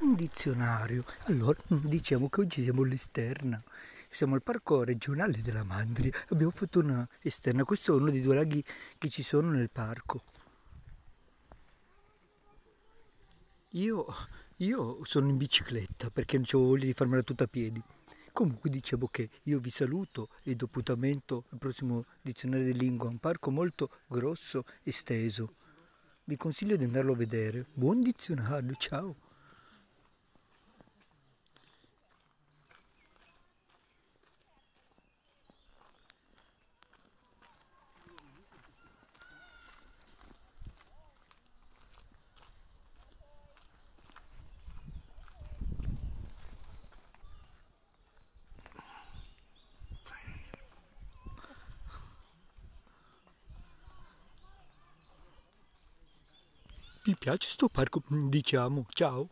un dizionario. Allora, mm, diciamo che oggi siamo all'esterna, siamo al parco regionale della Mandria, abbiamo fatto una esterna, questo è uno dei due laghi che ci sono nel parco. Io, io sono in bicicletta perché non avevo voglia di farmela tutta a piedi. Comunque dicevo che io vi saluto e do appuntamento al prossimo dizionario di lingua, un parco molto grosso e esteso. Vi consiglio di andarlo a vedere. Buon dizionario, ciao! Mi piace sto parco, diciamo, ciao.